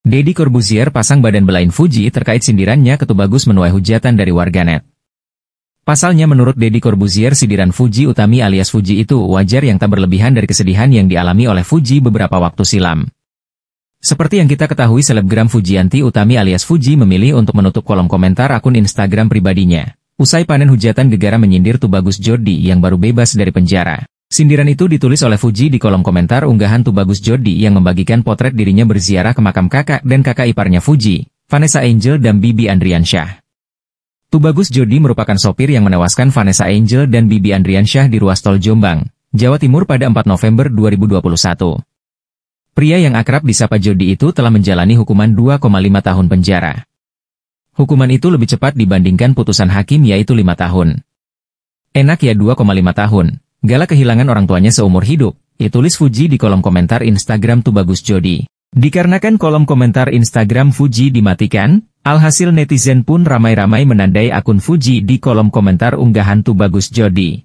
Deddy Corbuzier pasang badan belain Fuji terkait sindirannya ke Bagus menuai hujatan dari warganet. Pasalnya menurut Deddy Corbuzier sindiran Fuji Utami alias Fuji itu wajar yang tak berlebihan dari kesedihan yang dialami oleh Fuji beberapa waktu silam. Seperti yang kita ketahui selebgram Fujianti Utami alias Fuji memilih untuk menutup kolom komentar akun Instagram pribadinya. Usai panen hujatan gegara menyindir Tubagus Jordi yang baru bebas dari penjara. Sindiran itu ditulis oleh Fuji di kolom komentar unggahan Tubagus Jody yang membagikan potret dirinya berziarah ke makam kakak dan kakak iparnya Fuji, Vanessa Angel dan Bibi Andriansyah. Tubagus Jody merupakan sopir yang menewaskan Vanessa Angel dan Bibi Andriansyah di ruas tol Jombang, Jawa Timur pada 4 November 2021. Pria yang akrab disapa Jody itu telah menjalani hukuman 2,5 tahun penjara. Hukuman itu lebih cepat dibandingkan putusan hakim yaitu 5 tahun. Enak ya 2,5 tahun, Gala kehilangan orang tuanya seumur hidup, ditulis Fuji di kolom komentar Instagram Tubagus Jodi. Dikarenakan kolom komentar Instagram Fuji dimatikan, alhasil netizen pun ramai-ramai menandai akun Fuji di kolom komentar unggahan Tubagus Jodi.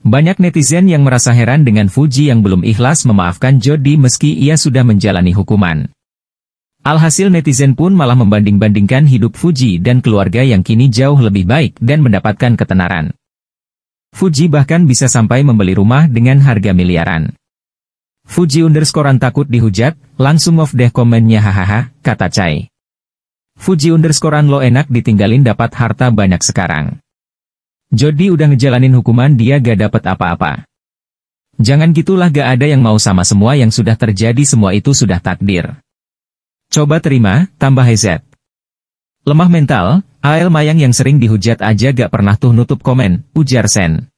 Banyak netizen yang merasa heran dengan Fuji yang belum ikhlas memaafkan Jodi meski ia sudah menjalani hukuman. Alhasil netizen pun malah membanding-bandingkan hidup Fuji dan keluarga yang kini jauh lebih baik dan mendapatkan ketenaran. Fuji bahkan bisa sampai membeli rumah dengan harga miliaran. Fuji underscorean takut dihujat, langsung off deh komennya hahaha, kata Chai. Fuji underscorean lo enak ditinggalin dapat harta banyak sekarang. Jody udah ngejalanin hukuman dia gak dapet apa-apa. Jangan gitulah gak ada yang mau sama semua yang sudah terjadi semua itu sudah takdir. Coba terima, tambah Hezet. Lemah mental, Ael Mayang yang sering dihujat aja gak pernah tuh nutup komen, ujar Sen.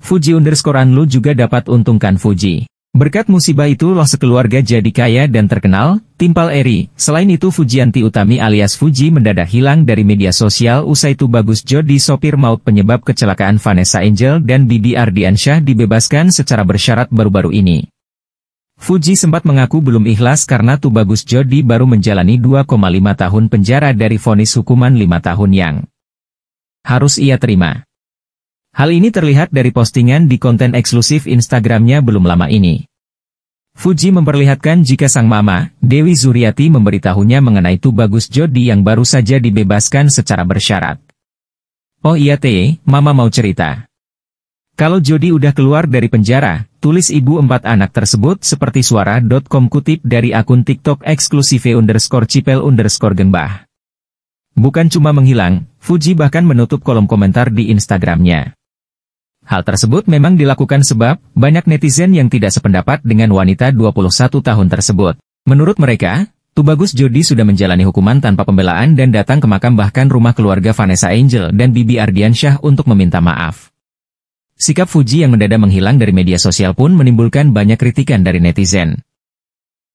Fuji underscorean lu juga dapat untungkan Fuji. Berkat musibah itu loh sekeluarga jadi kaya dan terkenal, timpal Eri. Selain itu Fujianti Utami alias Fuji mendadak hilang dari media sosial usai itu Bagus Jody sopir maut penyebab kecelakaan Vanessa Angel dan Bibi Ardiansyah dibebaskan secara bersyarat baru-baru ini. Fuji sempat mengaku belum ikhlas karena Tubagus Jody baru menjalani 2,5 tahun penjara dari vonis hukuman 5 tahun yang harus ia terima. Hal ini terlihat dari postingan di konten eksklusif Instagramnya belum lama ini. Fuji memperlihatkan jika sang mama, Dewi Zuriati memberitahunya mengenai Tubagus Jody yang baru saja dibebaskan secara bersyarat. Oh iya teh, mama mau cerita. Kalau Jody udah keluar dari penjara, tulis ibu empat anak tersebut seperti suara.com kutip dari akun TikTok eksklusif underscore cipel underscore gembah. Bukan cuma menghilang, Fuji bahkan menutup kolom komentar di Instagramnya. Hal tersebut memang dilakukan sebab, banyak netizen yang tidak sependapat dengan wanita 21 tahun tersebut. Menurut mereka, Tubagus Jody sudah menjalani hukuman tanpa pembelaan dan datang ke makam bahkan rumah keluarga Vanessa Angel dan Bibi Ardiansyah untuk meminta maaf. Sikap Fuji yang mendadak menghilang dari media sosial pun menimbulkan banyak kritikan dari netizen.